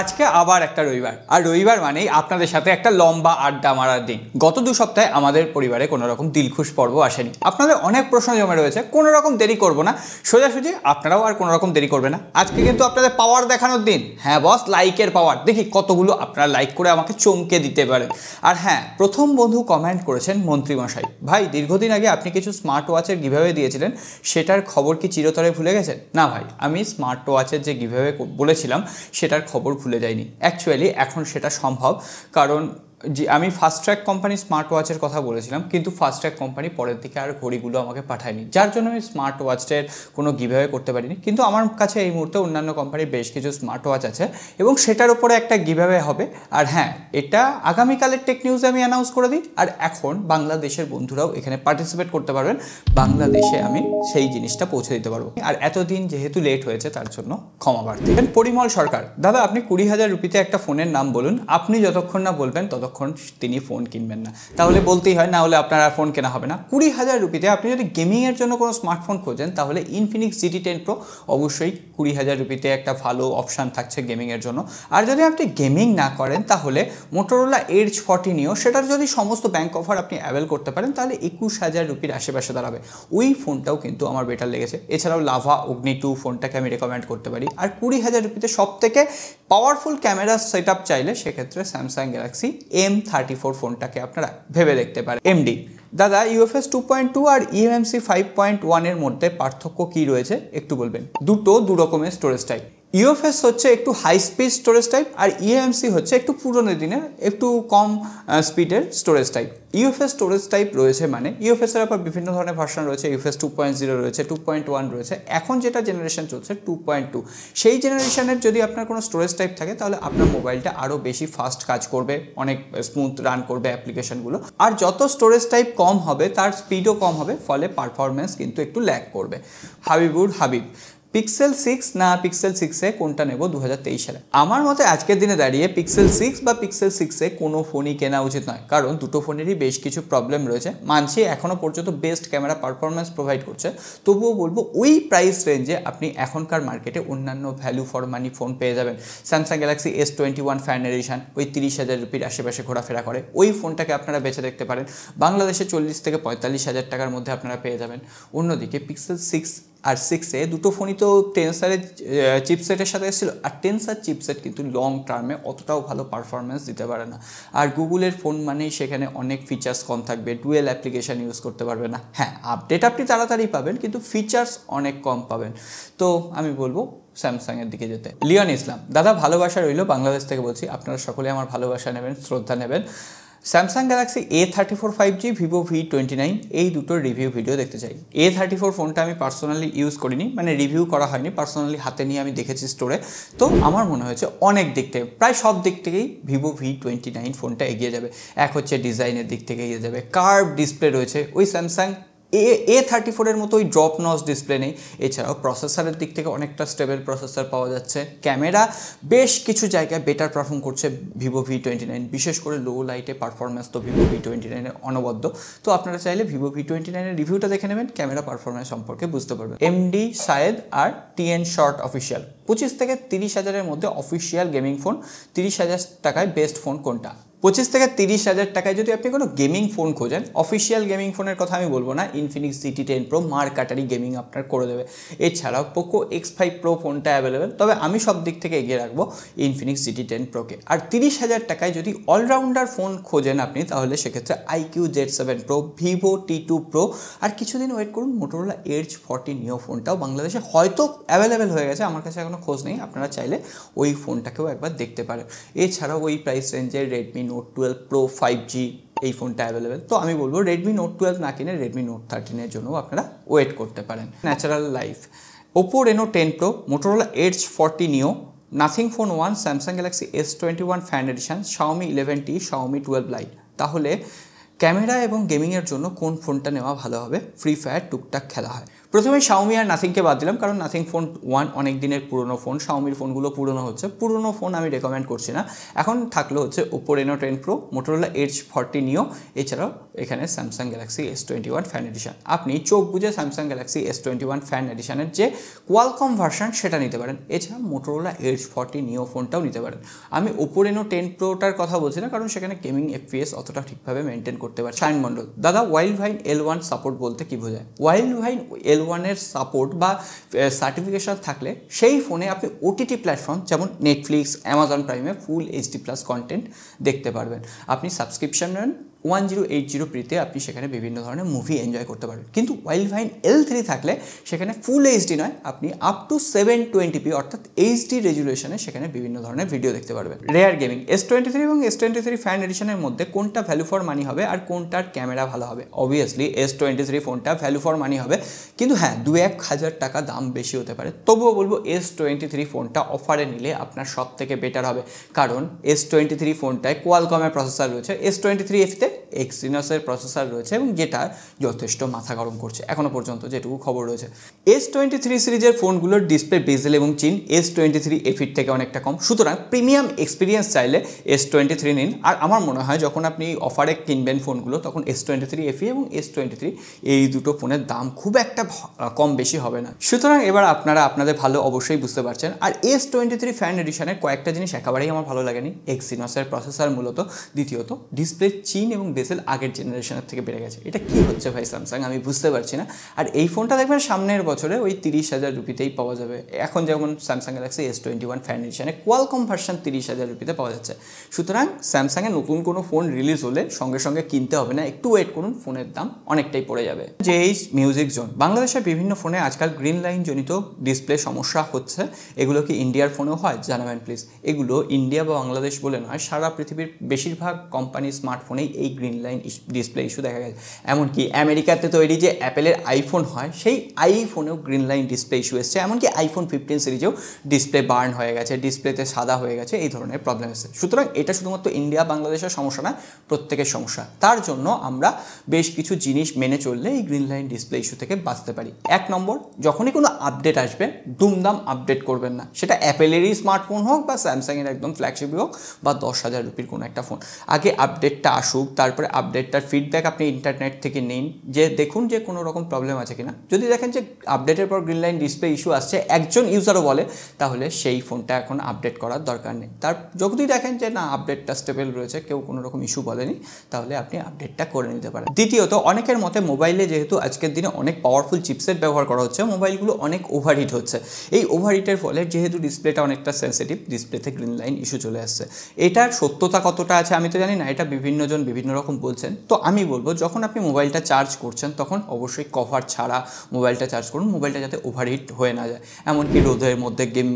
আজকে আবার একটা রবিবার আর রবিবার মানেই আপনাদের সাথে একটা লম্বা আড্ডা মারার দিন গত দু সপ্তাহে আমাদের পরিবারে কোনো রকম দিলখুশ পর্ব আসেনি আপনাদের অনেক প্রশ্ন জমে রয়েছে কোনো রকম দেরি করব না সোজাসুজি আপনারাও আর কোনো রকম দেরি করবে না আজকে কিন্তু আপনাদের পাওয়ার দেখানোর দিন হ্যাঁ বস লাইকের পাওয়ার দেখি কতগুলো আপনারা লাইক করে আমাকে চমকে দিতে পারেন আর হ্যাঁ প্রথম বন্ধু কমেন্ট করেছেন মন্ত্রীমশাই ভাই দীর্ঘদিন আগে আপনি কিছু স্মার্ট ওয়াচের গিভাবে দিয়েছিলেন সেটার খবর কি চিরতরে ভুলে গেছেন না ভাই আমি স্মার্ট ওয়াচের যে গিভাবে বলেছিলাম সেটার খবর ওপর খুলে যায়নি অ্যাকচুয়ালি এখন সেটা সম্ভব কারণ যে আমি ফাস্ট ট্র্যাক কোম্পানি স্মার্ট ওয়াচের কথা বলেছিলাম কিন্তু ফাস্ট ট্র্যাক কোম্পানি পরের দিকে আর ঘড়িগুলো আমাকে পাঠায়নি যার জন্য আমি স্মার্ট ওয়াচের কোনো গিভওয়ে করতে পারিনি কিন্তু আমার কাছে এই মুহূর্তে অন্যান্য কোম্পানির বেশ কিছু স্মার্ট ওয়াচ আছে এবং সেটার উপরে একটা গিভওয়ে হবে আর হ্যাঁ এটা আগামীকালের টেক নিউজ আমি অ্যানাউন্স করে দিই আর এখন বাংলাদেশের বন্ধুরাও এখানে পার্টিসিপেট করতে পারবেন বাংলাদেশে আমি সেই জিনিসটা পৌঁছে দিতে পারবো আর এতদিন যেহেতু লেট হয়েছে তার জন্য ক্ষমা প্রার্থী পরিমল সরকার দাদা আপনি কুড়ি হাজার রুপিতে একটা ফোনের নাম বলুন আপনি যতক্ষণ না বলবেন তত ততক্ষণ তিনি ফোন কিনবেন না তাহলে বলতেই হয় না হলে আপনার আর ফোন কেনা হবে না কুড়ি হাজার রুপিতে আপনি যদি গেমিংয়ের জন্য কোনো স্মার্টফোন খোঁজেন তাহলে ইনফিনিক্স জিটি টেন প্রো অবশ্যই কুড়ি হাজার রুপিতে একটা ভালো অপশান থাকছে গেমিংয়ের জন্য আর যদি আপনি গেমিং না করেন তাহলে মোটোরোলা এইচ ফর্টি নিয়েও সেটার যদি সমস্ত ব্যাঙ্ক অফার আপনি অ্যাভেল করতে পারেন তাহলে একুশ হাজার রুপির আশেপাশে দাঁড়াবে ওই ফোনটাও কিন্তু আমার বেটার লেগেছে এছাড়াও লাভা অগ্নি টু ফোনটাকে আমি রেকমেন্ড করতে পারি আর কুড়ি হাজার রুপিতে সব থেকে পাওয়ারফুল ক্যামেরা সেট চাইলে সেক্ষেত্রে Samsung Galaxy M thirty four ফোনটাকে আপনারা ভেবে দেখতে পারেন এমডি দাদা ইউএফএস টু পয়েন্ট টু আর ইএমএমসি ফাইভ পয়েন্ট ওয়ানের মধ্যে পার্থক্য কি রয়েছে একটু বলবেন দুটো দু রকমের স্টোরেজ টাইপ ইউএফএস e হচ্ছে একটু হাই স্পিড স্টোরেজ টাইপ আর ইএমসি e হচ্ছে একটু পুরনো দিনের একটু কম স্পিডের storage type UFS storage type রয়েছে মানে ইউএফএসের e আবার বিভিন্ন ধরনের ভার্সন রয়েছে ইউএফএস টু পয়েন্ট জিরো রয়েছে টু পয়েন্ট ওয়ান রয়েছে এখন যেটা জেনারেশন চলছে টু পয়েন্ট টু সেই জেনারেশনের যদি আপনার কোনো স্টোরেজ টাইপ থাকে তাহলে আপনার মোবাইলটা আরও বেশি ফাস্ট কাজ করবে অনেক স্মুথ রান করবে অ্যাপ্লিকেশনগুলো আর যত স্টোরেজ টাইপ কম হবে তার স্পিডও কম হবে ফলে পারফরমেন্স কিন্তু একটু ল্যাক করবে হাবিবুর হাবিব পিক্সেল সিক্স না পিক্সেল সিক্সে কোনটা নেব দু সালে আমার মতে আজকের দিনে দাঁড়িয়ে পিক্সেল সিক্স বা পিক্সেল সিক্সে কোনো ফোনই কেনা উচিত নয় কারণ দুটো ফোনেরই বেশ কিছু প্রবলেম রয়েছে মানছি এখনও পর্যন্ত বেস্ট ক্যামেরা পারফরমেন্স প্রোভাইড করছে তবুও বলবো ওই প্রাইস রেঞ্জে আপনি এখনকার মার্কেটে অন্যান্য ভ্যালু ফর মানি ফোন পেয়ে যাবেন Samsung Galaxy S twenty one fan edition ওই তিরিশ হাজার রুপির আশেপাশে ঘোরাফেরা করে ওই ফোনটাকে আপনারা বেছে দেখতে পারেন বাংলাদেশে চল্লিশ থেকে পঁয়তাল্লিশ হাজার টাকার মধ্যে আপনারা পেয়ে যাবেন অন্যদিকে পিক্সেল সিক্স আর সিক্সে দুটো ফোনই তো টেন্সারের চিপসেটের সাথে এসেছিলো আর টেন্সার চিপসেট কিন্তু লং টার্মে অতটাও ভালো পারফরমেন্স দিতে পারে না আর গুগলের ফোন মানেই সেখানে অনেক ফিচার্স কম থাকবে ডুয়েল অ্যাপ্লিকেশান ইউজ করতে পারবে না হ্যাঁ আপডেট আপনি তাড়াতাড়ি পাবেন কিন্তু ফিচার্স অনেক কম পাবেন তো আমি বলবো স্যামসাংয়ের দিকে যেতে লিওন ইসলাম দাদা ভালোবাসা রইল বাংলাদেশ থেকে বলছি আপনারা সকলে আমার ভালোবাসা নেবেন শ্রদ্ধা নেবেন Samsung Galaxy A thirty four five G Vivo V twenty nine এই দুটোর রিভিউ ভিডিও দেখতে চাই এ থার্টি ফোর ফোনটা আমি পার্সোনালি ইউজ করিনি মানে রিভিউ করা হয়নি পার্সোনালি হাতে নিয়ে আমি দেখেছি স্টোরে তো আমার মনে হয়েছে অনেক দিক থেকে প্রায় সব দিক থেকেই ভিভো ভি টোয়েন্টি নাইন ফোনটা এগিয়ে যাবে এক হচ্ছে ডিজাইনের দিক থেকে এগিয়ে যাবে কার্ভ ডিসপ্লে রয়েছে ওই স্যামসাং এ এ থার্টি ফোরের মতো ওই ড্রপ নস ডিসপ্লে নেই এছাড়াও প্রসেসরের দিক থেকে অনেকটা স্টেবল প্রসেসর পাওয়া যাচ্ছে ক্যামেরা বেশ কিছু জায়গায় বেটার পারফর্ম করছে ভিভো ভি টোয়েন্টি নাইন বিশেষ করে লো লাইটে পারফরমেন্স তো ভিভো ভি টোয়েন্টি নাইনের অনবদ্য তো আপনারা চাইলে ভিভো ভি টোয়েন্টি নাইনের রিভিউটা দেখে নেবেন ক্যামেরা পারফরমেন্স সম্পর্কে বুঝতে পারবেন এমডি সায়েদ আর টিএন শর্ট অফিসিয়াল পঁচিশ থেকে তিরিশ হাজারের মধ্যে অফিসিয়াল গেমিং ফোন তিরিশ হাজার টাকায় বেস্ট ফোন কোনটা পঁচিশ থেকে তিরিশ হাজার টাকায় যদি আপনি কোনো গেমিং ফোন খোঁজেন অফিসিয়াল গেমিং ফোনের কথা আমি বলবো না ইনফিনিক্স সিটি টেন প্রো মার কাটারি গেমিং আপনার করে দেবে এছাড়াও পোকো এক্স ফাইভ প্রো ফোনটা অ্যাভেলেবেল তবে আমি সব দিক থেকে এগিয়ে রাখবো ইনফিনিক্স সিটি টেন প্রোকে আর তিরিশ হাজার টাকায় যদি অলরাউন্ডার ফোন খোঁজেন আপনি তাহলে সেক্ষেত্রে iQOO Z seven Pro Vivo T two Pro আর কিছুদিন ওয়েট করুন মোটোরোলা এইচ ফর্টি নিও ফোনটাও বাংলাদেশে হয়তো অ্যাভেলেবেল হয়ে গেছে আমার কাছে এখনও খোঁজ নেই আপনারা চাইলে ওই ফোনটাকেও একবার দেখতে পারেন এছাড়াও ওই প্রাইস রেঞ্জের Redmi Note twelve Pro five G এই ফোনটা অ্যাভেলেবেল তো আমি বলবো রেডমি নোট টুয়েলভ না কিনে রেডমি নোট থার্টিনের জন্য আপনারা ওয়েট করতে পারেন natural life Oppo Reno ten Pro Motorola Edge forty Neo Nothing phone one Samsung Galaxy S twenty one fan edition Xiaomi eleven T Xiaomi twelve Lite তাহলে camera এবং গেমিংয়ের জন্য কোন ফোনটা নেওয়া ভালো হবে ফ্রি ফায়ার টুকটাক খেলা হয় প্রথমে শাওমি আর নাথিংকে বাদ দিলাম কারণ নাথিং ফোন ওয়ান অনেক দিনের পুরনো ফোন শাওমির ফোনগুলো পুরনো হচ্ছে পুরনো ফোন আমি রেকমেন্ড করছি না এখন থাকলো হচ্ছে Oppo Reno ten Pro Motorola Edge forty Neo এছাড়াও এখানে Samsung Galaxy S twenty one fan edition আপনি চোখ বুঝে Samsung Galaxy S twenty one fan এডিশনের যে কোয়ালকম ভার্সন সেটা নিতে পারেন এছাড়া মোটোরোলা এইচ ফর্টি নিও ফোনটাও নিতে পারেন আমি ওপো রেনো টেন প্রোটার কথা বলছি না কারণ সেখানে গেমিং এফপিএস অতটা ঠিকভাবে মেনটেন করতে পারে সায়ন মণ্ডল দাদা Widevine L one support বলতে কী বোঝায় ওয়াইল্ড ভাইন এল ওয়ানের সাপোর্ট বা সার্টিফিকেশন থাকলে সেই ফোনে আপনি ওটিটি প্ল্যাটফর্ম যেমন নেটফ্লিক্স অ্যামাজন প্রাইমে ফুল এইচডি প্লাস কন্টেন্ট দেখতে পারবেন আপনি সাবস্ক্রিপশন নেন ওয়ান জিরো এইট জিরো প্রিতে আপনি সেখানে বিভিন্ন ধরনের মুভি এনজয় করতে পারবেন কিন্তু ওয়াইল্ড ভাইন এল থ্রি থাকলে সেখানে ফুল এইচডি নয় আপনি up to seven twenty P অর্থাৎ এইচডি রেজুলেশনে সেখানে বিভিন্ন ধরনের ভিডিও দেখতে পারবেন রেয়ার গেমিং এস টোয়েন্টি থ্রি এবং এস টোয়েন্টি থ্রি ফ্যান এডিশনের মধ্যে কোনটা ভ্যালু ফর মানি হবে আর কোনটার ক্যামেরা ভালো হবে অবভিয়াসলি এস টোয়েন্টি থ্রি ফোনটা ভ্যালু ফর মানি হবে কিন্তু হ্যাঁ দু এক হাজার টাকা দাম বেশি হতে পারে তবুও বলবো এস টোয়েন্টি থ্রি ফোনটা অফারে নিলে আপনার সব থেকে বেটার হবে কারণ এস টোয়েন্টি থ্রি ফোনটায় কোয়ালকমের প্রসেসর রয়েছে এস টোয়েন্টি থ্রি এফতে it. এক্সিনাসের প্রসেসার রয়েছে এবং যেটা যথেষ্ট মাথা গরম করছে এখনও পর্যন্ত যেটুকু খবর রয়েছে এস টোয়েন্টি থ্রি সিরিজের ফোনগুলোর ডিসপ্লে বেজেল এবং চিন এস টোয়েন্টি থ্রি এফির থেকে অনেকটা কম সুতরাং প্রিমিয়াম এক্সপিরিয়েন্স চাইলে এস টোয়েন্টি থ্রি নিন আর আমার মনে হয় যখন আপনি অফারে কিনবেন ফোনগুলো তখন এস টোয়েন্টি থ্রি এফি এবং এস টোয়েন্টি থ্রি এই দুটো ফোনের দাম খুব একটা কম বেশি হবে না সুতরাং এবার আপনারা আপনাদের ভালো অবশ্যই বুঝতে পারছেন আর এস টোয়েন্টি থ্রি ফ্যান এডিশনের কয়েকটা জিনিস একেবারেই আমার ভালো লাগেনি এক্সিনসের প্রসেসার মূলত দ্বিতীয়ত ডিসপ্লে চিন এবং পিএসএল আগের জেনারেশনের থেকে বেড়ে গেছে এটা কি হচ্ছে ভাই স্যামসাং আমি বুঝতে পারছি না আর এই ফোনটা দেখবেন সামনের বছরে ওই তিরিশ হাজার রুপিতেই পাওয়া যাবে এখন যেমন Samsung Galaxy S twenty one fan এডিশনে কোয়ালকম ভার্সন তিরিশ হাজার রুপিতে পাওয়া যাচ্ছে সুতরাং স্যামসাংয়ের নতুন কোনো ফোন রিলিজ হলে সঙ্গে সঙ্গে কিনতে হবে না একটু ওয়েট করুন ফোনের দাম অনেকটাই পড়ে যাবে যে এই মিউজিক জোন বাংলাদেশের বিভিন্ন ফোনে আজকাল গ্রিন লাইন জনিত ডিসপ্লে সমস্যা হচ্ছে এগুলো কি ইন্ডিয়ার ফোনেও হয় জানাবেন প্লিজ এগুলো ইন্ডিয়া বা বাংলাদেশ বলে নয় সারা পৃথিবীর বেশিরভাগ কোম্পানি স্মার্টফোনেই এই গ্রিন ইনলাইন ডিসপ্লে ইস্যু দেখা গেছে এমনকি আমেরিকাতে তৈরি যে অ্যাপেলের আইফোন হয় সেই আইফোনেও গ্রিন লাইন ডিসপ্লে ইস্যু এসছে এমনকি আইফোন ফিফটিন সিরিজেও ডিসপ্লে বার্ন হয়ে গেছে ডিসপ্লেতে সাদা হয়ে গেছে এই ধরনের প্রবলেম এসেছে সুতরাং এটা শুধুমাত্র ইন্ডিয়া বাংলাদেশের সমস্যা না প্রত্যেকের সমস্যা তার জন্য আমরা বেশ কিছু জিনিস মেনে চললে এই গ্রিন লাইন ডিসপ্লে ইস্যু থেকে বাঁচতে পারি এক নম্বর যখনই কোনো আপডেট আসবে দুমদাম আপডেট করবেন না সেটা অ্যাপেলেরই স্মার্টফোন হোক বা স্যামসাংয়ের একদম ফ্ল্যাগশিপই হোক বা দশ হাজার রুপির কোনো একটা ফোন আগে আপডেটটা আসুক তার তারপরে আপডেটটার ফিডব্যাক আপনি ইন্টারনেট থেকে নিন যে দেখুন যে কোনো রকম প্রবলেম আছে কিনা যদি দেখেন যে আপডেটের পর গ্রিন লাইন ডিসপ্লে ইস্যু আসছে একজন ইউজারও বলে তাহলে সেই ফোনটা এখন আপডেট করার দরকার নেই তার যদি দেখেন যে না আপডেটটা স্টেবল রয়েছে কেউ কোনো রকম ইস্যু বলেনি তাহলে আপনি আপডেটটা করে নিতে পারেন দ্বিতীয়ত অনেকের মতে মোবাইলে যেহেতু আজকের দিনে অনেক পাওয়ারফুল চিপসেট ব্যবহার করা হচ্ছে মোবাইলগুলো অনেক ওভারহিট হচ্ছে এই ওভারহিটের ফলে যেহেতু ডিসপ্লেটা অনেকটা সেন্সিটিভ ডিসপ্লেতে গ্রিন লাইন ইস্যু চলে আসছে এটার সত্যতা কতটা আছে আমি তো জানি না এটা বিভিন্নজন বিভিন্ন রকম রকম বলছেন তো আমি বলবো যখন আপনি মোবাইলটা চার্জ করছেন তখন অবশ্যই কভার ছাড়া মোবাইলটা চার্জ করুন মোবাইলটা যাতে ওভারহিট হয়ে না যায় এমনকি রোদের মধ্যে গেম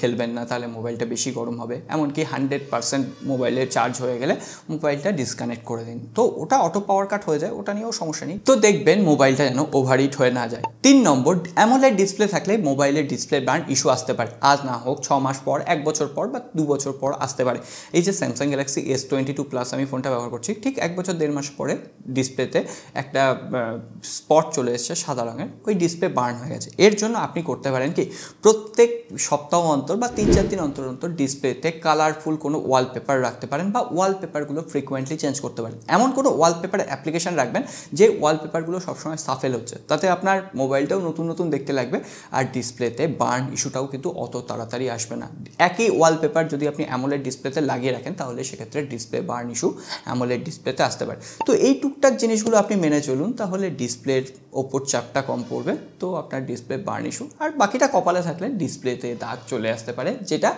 খেলবেন না তাহলে মোবাইলটা বেশি গরম হবে এমনকি হান্ড্রেড পারসেন্ট মোবাইলে চার্জ হয়ে গেলে মোবাইলটা ডিসকানেক্ট করে দিন তো ওটা অটো পাওয়ার কাট হয়ে যায় ওটা নিয়েও সমস্যা নেই তো দেখবেন মোবাইলটা যেন ওভারহিট হয়ে না যায় তিন নম্বর অ্যামোলাইড ডিসপ্লে থাকলে মোবাইলের ডিসপ্লে ব্র্যান্ড ইস্যু আসতে পারে আজ না হোক ছ মাস পর এক বছর পর বা দু বছর পর আসতে পারে এই যে Samsung Galaxy S twenty two plus আমি ফোনটা ব্যবহার করছি ঠিক এক বছর দেড় মাস পরে ডিসপ্লেতে একটা স্পট চলে এসছে সাদা রঙের ওই ডিসপ্লে বার্ন হয়ে গেছে এর জন্য আপনি করতে পারেন কি প্রত্যেক সপ্তাহ অন্তর বা তিন চার দিন অন্তর অন্তর ডিসপ্লেতে কালারফুল কোনো ওয়ালপেপার রাখতে পারেন বা ওয়ালপেপারগুলো ফ্রিকোয়েন্টলি চেঞ্জ করতে পারেন এমন কোনো ওয়ালপেপার অ্যাপ্লিকেশান রাখবেন যে ওয়ালপেপারগুলো সবসময় সাফেল হচ্ছে তাতে আপনার মোবাইলটাও নতুন নতুন দেখতে লাগবে আর ডিসপ্লেতে বার্ন ইস্যুটাও কিন্তু অত তাড়াতাড়ি আসবে না একই ওয়ালপেপার যদি আপনি অ্যামোলেড ডিসপ্লেতে লাগিয়ে রাখেন তাহলে সেক্ষেত্রে display burn issue AMOLED display ডিসপ্লেতে আসতে পারে তো এই টুকটাক জিনিসগুলো আপনি মেনে চলুন তাহলে ডিসপ্লের ওপর চাপটা কম পড়বে তো আপনার ডিসপ্লে বার্নিশও আর বাকিটা কপালে থাকলে ডিসপ্লেতে দাগ চলে আসতে পারে যেটা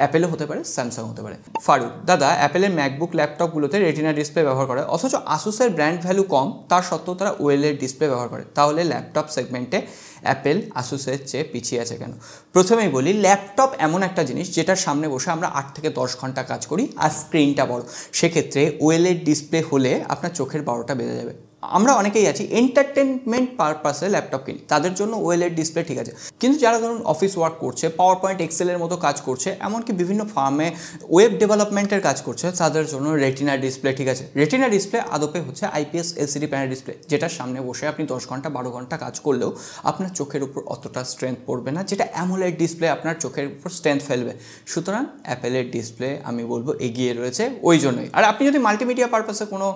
অ্যাপেলও হতে পারে স্যামসাং হতে পারে ফারুক দাদা অ্যাপেলের ম্যাকবুক ল্যাপটপগুলোতে রেটিনা ডিসপ্লে ব্যবহার করে অথচ আসুসের ব্র্যান্ড ভ্যালু কম তার সত্ত্বেও তারা ওয়েলের ডিসপ্লে ব্যবহার করে তাহলে ল্যাপটপ সেগমেন্টে অ্যাপেল আসুসের চেয়ে পিছিয়ে আছে কেন প্রথমেই বলি ল্যাপটপ এমন একটা জিনিস যেটার সামনে বসে আমরা আট থেকে দশ ঘন্টা কাজ করি আর স্ক্রিনটা বড় সেক্ষেত্রে ওয়েলের ডিসপ্লে হলে আপনার চোখের বারোটা বেজে যাবে আমরা অনেকেই আছি এন্টারটেনমেন্ট পারপাসে ল্যাপটপ কিনি তাদের জন্য ওয়েলের ডিসপ্লে e ঠিক আছে কিন্তু যারা ধরুন অফিস ওয়ার্ক করছে পাওয়ার পয়েন্ট এক্সেলের মতো কাজ করছে এমনকি বিভিন্ন ফার্মে ওয়েব ডেভেলপমেন্টের কাজ করছে তাদের জন্য রেটিনা ডিসপ্লে ঠিক আছে রেটিনা ডিসপ্লে আদপে হচ্ছে আইপিএস এলসিডি প্যানেল ডিসপ্লে যেটার সামনে বসে আপনি দশ ঘন্টা বারো ঘন্টা কাজ করলেও আপনার চোখের উপর অতটা স্ট্রেংথ পড়বে না যেটা অ্যামোলাইড ডিসপ্লে আপনার চোখের উপর স্ট্রেংথ ফেলবে সুতরাং অ্যাপেলের ডিসপ্লে আমি বলবো এগিয়ে রয়েছে ওই জন্যই আর আপনি যদি মাল্টিমিডিয়া পারপাসে কোনো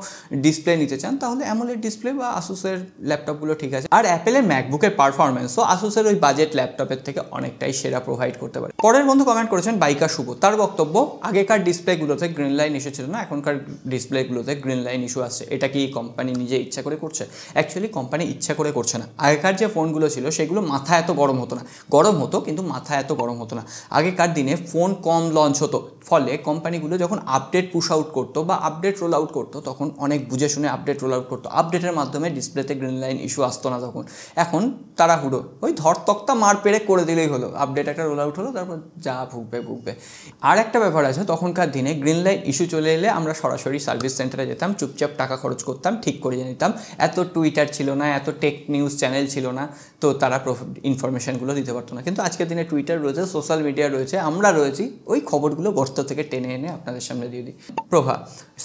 ডিসপ্লে নিতে চান তাহলে অ্যামোলেড ডিসপ্লে বা আসুসের ল্যাপটপগুলো ঠিক আছে আর অ্যাপেলের ম্যাকবুকের পারফরমেন্স তো আসুসের ওই বাজেট ল্যাপটপের থেকে অনেকটাই সেরা প্রোভাইড করতে পারে পরের বন্ধু কমেন্ট করেছেন বাইকা শুভ তার বক্তব্য আগেকার ডিসপ্লেগুলোতে গ্রিন লাইন ইস্যু ছিল না এখনকার ডিসপ্লেগুলোতে গ্রিন লাইন ইস্যু আসছে এটা কি কোম্পানি নিজে ইচ্ছা করে করছে অ্যাকচুয়ালি কোম্পানি ইচ্ছা করে করছে না আগেকার যে ফোনগুলো ছিল সেগুলো মাথা এত গরম হতো না গরম হতো কিন্তু মাথা এত গরম হতো না আগেকার দিনে ফোন কম লঞ্চ হতো ফলে কোম্পানিগুলো যখন আপডেট পুশ আউট করতো বা আপডেট রোল আউট করতো তখন অনেক বুঝে শুনে আপডেট রোল আউট করতো আপডেটের মাধ্যমে ডিসপ্লেতে গ্রিন লাইন ইস্যু আসতো না তখন এখন তাড়াহুড়ো ওই ধরতকতা মার পেরে করে দিলেই হলো আপডেট একটা রোল আউট হলো তারপর যা ভুগবে ভুগবে আর একটা ব্যাপার আছে তখনকার দিনে গ্রিন লাইন ইস্যু চলে এলে আমরা সরাসরি সার্ভিস সেন্টারে যেতাম চুপচাপ টাকা খরচ করতাম ঠিক করে নিতাম এত টুইটার ছিল না এত টেক নিউজ চ্যানেল ছিল না তো তারা ইনফরমেশানগুলো দিতে পারতো না কিন্তু আজকের দিনে টুইটার রয়েছে সোশ্যাল মিডিয়া রয়েছে আমরা রয়েছি ওই খবরগুলো গর্ত থেকে টেনে এনে আপনাদের সামনে দিয়ে দিই Prabha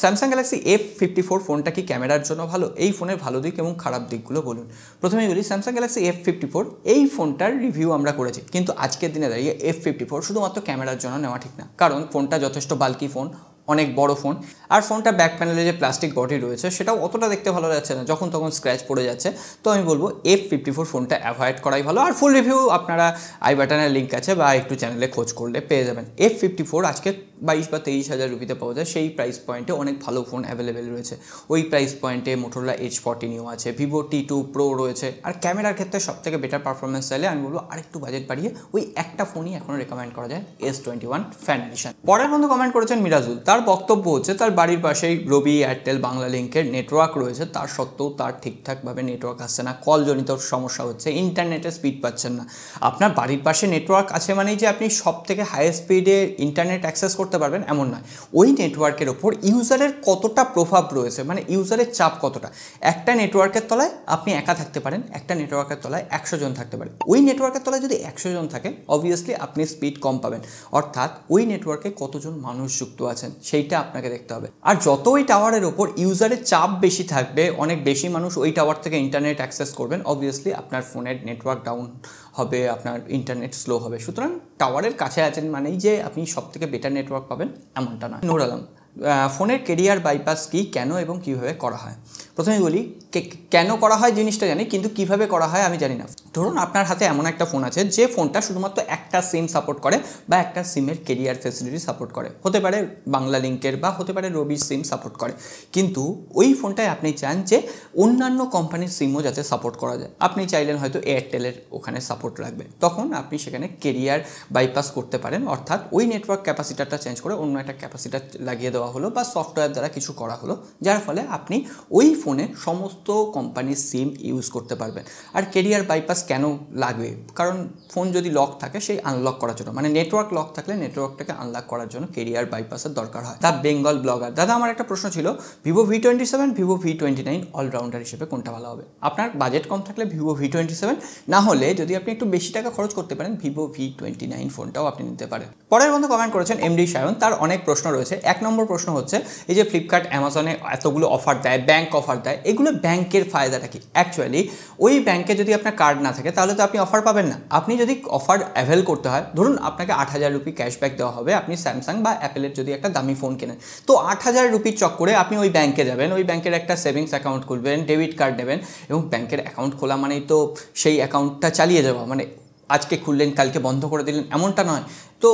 Samsung Galaxy F fifty four ফোনটা কি ক্যামেরার জন্য ভালো এই ফোনের ভালো দিক এবং খারাপ দিকগুলো বলুন প্রথমেই বলি Samsung Galaxy F fifty four এই ফোনটার রিভিউ আমরা করেছি কিন্তু আজকের দিনে দাঁড়িয়ে এফ ফিফটি ফোর শুধুমাত্র ক্যামেরার জন্য নেওয়া ঠিক না কারণ ফোনটা যথেষ্ট বাল্কি ফোন অনেক বড় ফোন আর ফোনটা ব্যাক প্যানেলে যে প্লাস্টিক বডি রয়েছে সেটাও অতটা দেখতে ভালো যাচ্ছে না যখন তখন স্ক্র্যাচ পড়ে যাচ্ছে তো আমি বলবো এফ ফিফটি ফোর ফোনটা অ্যাভয়েড করাই ভালো আর ফুল রিভিউ আপনারা আই বাটনের লিঙ্ক আছে বা একটু চ্যানেলে খোঁজ করলে পেয়ে যাবেন এফ ফিফটি ফোর আজকে বাইশ বা তেইশ হাজার রুপিতে পাওয়া যায় সেই প্রাইস পয়েন্টে অনেক ভালো ফোন অ্যাভেলেবেল রয়েছে ওই প্রাইস পয়েন্টে মোটরলা এইচ ফর্টি নিউ আছে ভিভো টি টু প্রো রয়েছে আর ক্যামেরার ক্ষেত্রে সবথেকে বেটার পারফরমেন্স চাইলে আমি বলবো আরেকটু বাজেট বাড়িয়ে ওই একটা ফোনই এখন রেকমেন্ড করা যায় S twenty one fan edition পরের বন্ধু কমেন্ট করেছেন মিরাজুল তার বক্তব্য হচ্ছে তার বাড়ির পাশেই রবি এয়ারটেল বাংলা লিঙ্কের নেটওয়ার্ক রয়েছে তার সত্ত্বেও তার ঠিকঠাকভাবে নেটওয়ার্ক আসছে না কলজনিত সমস্যা হচ্ছে ইন্টারনেটের স্পিড পাচ্ছেন না আপনার বাড়ির পাশে নেটওয়ার্ক আছে মানেই যে আপনি সব থেকে হাই স্পিডে ইন্টারনেট অ্যাক্সেস করতে পারবেন এমন নয় ওই নেটওয়ার্কের ওপর ইউজারের কতটা প্রভাব রয়েছে মানে ইউজারের চাপ কতটা একটা নেটওয়ার্কের তলায় আপনি একা থাকতে পারেন একটা নেটওয়ার্কের তলায় একশো জন থাকতে পারেন ওই নেটওয়ার্কের তলায় যদি একশো জন থাকে অবভিয়াসলি আপনি স্পিড কম পাবেন অর্থাৎ ওই নেটওয়ার্কে কতজন মানুষ যুক্ত আছেন সেইটা আপনাকে দেখতে হবে আর যত ওই টাওয়ারের ওপর ইউজারের চাপ বেশি থাকবে অনেক বেশি মানুষ ওই টাওয়ার থেকে ইন্টারনেট অ্যাক্সেস করবেন অবভিয়াসলি আপনার ফোনের নেটওয়ার্ক ডাউন হবে আপনার ইন্টারনেট স্লো হবে সুতরাং টাওয়ারের কাছে আছেন মানেই যে আপনি সবথেকে বেটার নেটওয়ার্ক নেটওয়ার্ক পাবেন এমনটা নয় নোরালাম ফোনের কেরিয়ার বাইপাস কি কেন এবং কিভাবে করা হয় প্রথমে বলি কেন করা হয় জিনিসটা জানি কিন্তু কিভাবে করা হয় আমি জানি না ধরুন আপনার হাতে এমন একটা ফোন আছে যে ফোনটা শুধুমাত্র একটা সিম সাপোর্ট করে বা একটা সিমের কেরিয়ার ফেসিলিটি সাপোর্ট করে হতে পারে বাংলা লিঙ্কের বা হতে পারে রবির সিম সাপোর্ট করে কিন্তু ওই ফোনটায় আপনি চান যে অন্যান্য কোম্পানির সিমও যাতে সাপোর্ট করা যায় আপনি চাইলেন হয়তো এয়ারটেলের ওখানে সাপোর্ট লাগবে তখন আপনি সেখানে কেরিয়ার বাইপাস করতে পারেন অর্থাৎ ওই নেটওয়ার্ক ক্যাপাসিটারটা চেঞ্জ করে অন্য একটা ক্যাপাসিটার লাগিয়ে দেওয়া হলো বা সফটওয়্যার দ্বারা কিছু করা হলো যার ফলে আপনি ওই ফোনে সমস্ত সমস্ত কোম্পানির সিম ইউজ করতে পারবেন আর কেরিয়ার বাইপাস কেন লাগবে কারণ ফোন যদি লক থাকে সেই আনলক করার জন্য মানে নেটওয়ার্ক লক থাকলে নেটওয়ার্কটাকে আনলক করার জন্য কেরিয়ার বাইপাসের দরকার হয় দা বেঙ্গল ব্লগার দাদা আমার একটা প্রশ্ন ছিল Vivo V twenty seven Vivo V twenty nine allrounder হিসেবে কোনটা ভালো হবে আপনার বাজেট কম থাকলে ভিভো ভি টোয়েন্টি সেভেন না হলে যদি আপনি একটু বেশি টাকা খরচ করতে পারেন ভিভো ভি টোয়েন্টি নাইন ফোনটাও আপনি নিতে পারেন পরের বন্ধু কমেন্ট করেছেন এম ডি সায়ন তার অনেক প্রশ্ন রয়েছে এক নম্বর প্রশ্ন হচ্ছে এই যে ফ্লিপকার্ট অ্যামাজনে এতগুলো অফার দেয় ব্যাংক অফার দেয় এগুলো ব্যাংক ব্যাংকের ফায়দাটা কি অ্যাকচুয়ালি ওই ব্যাংকে যদি আপনার কার্ড না থাকে তাহলে তো আপনি অফার পাবেন না আপনি যদি অফার অ্যাভেল করতে হয় ধরুন আপনাকে আট হাজার রুপি ক্যাশব্যাক দেওয়া হবে আপনি স্যামসাং বা অ্যাপেলের যদি একটা দামি ফোন কেনেন তো আট হাজার রুপির চক্করে আপনি ওই ব্যাংকে যাবেন ওই ব্যাংকের একটা সেভিংস অ্যাকাউন্ট খুলবেন ডেবিট কার্ড নেবেন এবং ব্যাংকের অ্যাকাউন্ট খোলা মানেই তো সেই অ্যাকাউন্টটা চালিয়ে যাওয়া মানে আজকে খুললেন কালকে বন্ধ করে দিলেন এমনটা নয় তো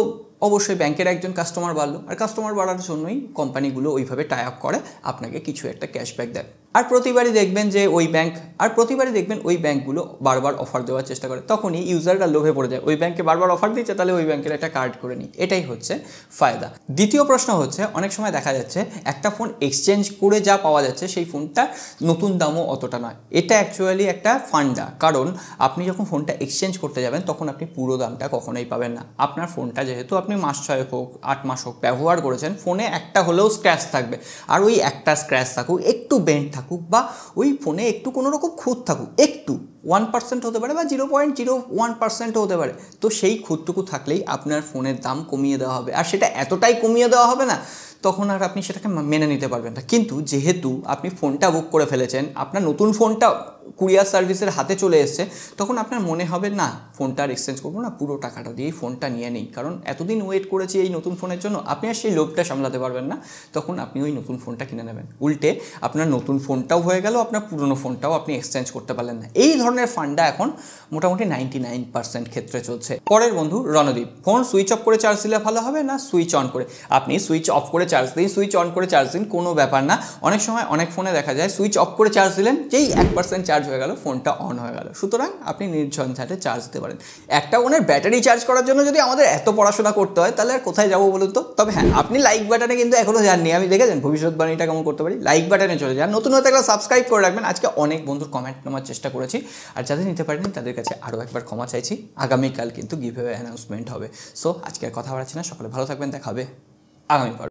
অবশ্যই ব্যাংকের একজন কাস্টমার বাড়লো আর কাস্টমার বাড়ার জন্যই কোম্পানিগুলো ওইভাবে টাই আপ করে আপনাকে কিছু একটা ক্যাশব্যাক দেয় আর প্রতিবারই দেখবেন যে ওই ব্যাংক আর প্রতিবারই দেখবেন ওই ব্যাংকগুলো বারবার অফার দেওয়ার চেষ্টা করে তখনই ইউজাররা লোভে পড়ে যায় ওই ব্যাংকে বারবার অফার দিচ্ছে তাহলে ওই ব্যাংকের একটা কার্ড করে নিই এটাই হচ্ছে ফায়দা দ্বিতীয় প্রশ্ন হচ্ছে অনেক সময় দেখা যাচ্ছে একটা ফোন এক্সচেঞ্জ করে যা পাওয়া যাচ্ছে সেই ফোনটা নতুন দামও অতটা নয় এটা অ্যাকচুয়ালি একটা ফান্ডা কারণ আপনি যখন ফোনটা এক্সচেঞ্জ করতে যাবেন তখন আপনি পুরো দামটা কখনোই পাবেন না আপনার ফোনটা যেহেতু আপনি মাস ছয় হোক আট মাস হোক ব্যবহার করেছেন ফোনে একটা হলেও স্ক্র্যাচ থাকবে আর ওই একটা স্ক্র্যাচ থাকুক একটু বেন্ট থাকুক বা ওই ফোনে একটু কোনো রকম খুঁত থাকুক একটু ওয়ান পার্সেন্ট হতে পারে বা zero point zero one percent হতে পারে তো সেই খুঁতটুকু থাকলেই আপনার ফোনের দাম কমিয়ে দেওয়া হবে আর সেটা এতটাই কমিয়ে দেওয়া হবে না তখন আর আপনি সেটাকে মেনে নিতে পারবেন না কিন্তু যেহেতু আপনি ফোনটা বুক করে ফেলেছেন আপনার নতুন ফোনটা কুরিয়ার সার্ভিসের হাতে চলে এসছে তখন আপনার মনে হবে না ফোনটা আর এক্সচেঞ্জ করবো না পুরো টাকাটা দিয়েই ফোনটা নিয়ে নেই কারণ এতদিন ওয়েট করেছি এই নতুন ফোনের জন্য আপনি আর সেই লোভটা সামলাতে পারবেন না তখন আপনি ওই নতুন ফোনটা কিনে নেবেন উল্টে আপনার নতুন ফোনটাও হয়ে গেল আপনার পুরনো ফোনটাও আপনি এক্সচেঞ্জ করতে পারলেন না এই ধরনের ফান্ডা এখন মোটামুটি নাইনটি নাইন পার্সেন্ট ক্ষেত্রে চলছে পরের বন্ধু রণদীপ ফোন সুইচ অফ করে চার্জ দিলে ভালো হবে না সুইচ অন করে আপনি সুইচ অফ করে চার্জ দিন সুইচ অন করে চার্জ দিন কোনো ব্যাপার না অনেক সময় অনেক ফোনে দেখা যায় সুইচ অফ করে চার্জ দিলেন যেই এক পার্সেন্ট চার্জ হয়ে গেল ফোনটা অন হয়ে গেল সুতরাং আপনি নির্ঝঞ্ঝাটে চার্জ দিতে পারেন একটা ফোনের ব্যাটারি চার্জ করার জন্য যদি আমাদের এত পড়াশোনা করতে হয় তাহলে আর কোথায় যাবো বলুন তো তবে হ্যাঁ আপনি লাইক বাটনে কিন্তু এখনও যাননি আমি দেখেছেন ভবিষ্যৎবাণীটা কেমন করতে পারি লাইক বাটনে চলে যান নতুন হতে একটা সাবস্ক্রাইব করে রাখবেন আজকে অনেক বন্ধুর কমেন্ট নেওয়ার চেষ্টা করেছি আর যাদের নিতে পারেনি তাদের কাছে আরও একবার ক্ষমা চাইছি আগামীকাল কিন্তু গিভওয়ে অ্যানাউন্সমেন্ট হবে সো আজকে আর কথা বাড়াচ্ছি না সকালে ভালো থাকবেন দেখাবে আগামী